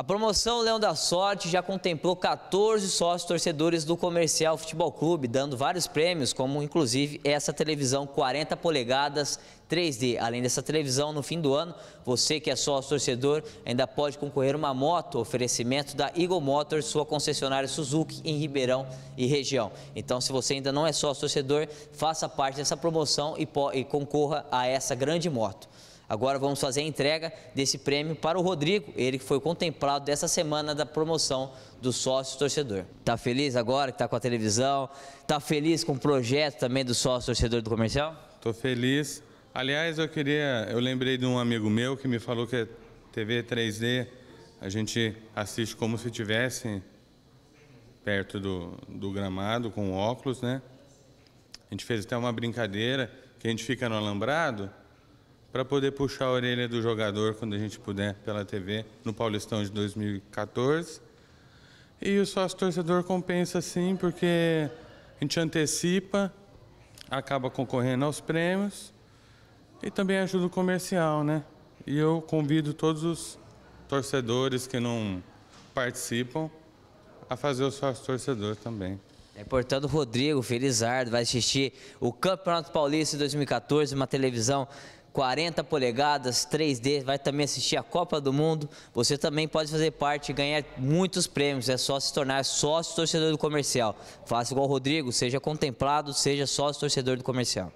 A promoção Leão da Sorte já contemplou 14 sócios torcedores do Comercial Futebol Clube, dando vários prêmios, como inclusive essa televisão 40 polegadas 3D. Além dessa televisão, no fim do ano, você que é sócio torcedor ainda pode concorrer uma moto, oferecimento da Eagle Motors, sua concessionária Suzuki em Ribeirão e região. Então, se você ainda não é sócio torcedor, faça parte dessa promoção e, e concorra a essa grande moto. Agora vamos fazer a entrega desse prêmio para o Rodrigo, ele que foi contemplado dessa semana da promoção do sócio torcedor. Tá feliz agora que está com a televisão? Tá feliz com o projeto também do sócio torcedor do comercial? Tô feliz. Aliás, eu queria, eu lembrei de um amigo meu que me falou que a TV 3D a gente assiste como se tivesse perto do, do gramado com óculos, né? A gente fez até uma brincadeira que a gente fica no alambrado para poder puxar a orelha do jogador quando a gente puder pela TV no Paulistão de 2014. E o sócio torcedor compensa sim, porque a gente antecipa, acaba concorrendo aos prêmios e também ajuda o comercial, né? E eu convido todos os torcedores que não participam a fazer o sócio torcedor também. É, portanto, Rodrigo Felizardo vai assistir o Campeonato Paulista 2014, uma televisão 40 polegadas, 3D, vai também assistir a Copa do Mundo. Você também pode fazer parte e ganhar muitos prêmios. É só se tornar sócio torcedor do comercial. Faça igual o Rodrigo, seja contemplado, seja sócio torcedor do comercial.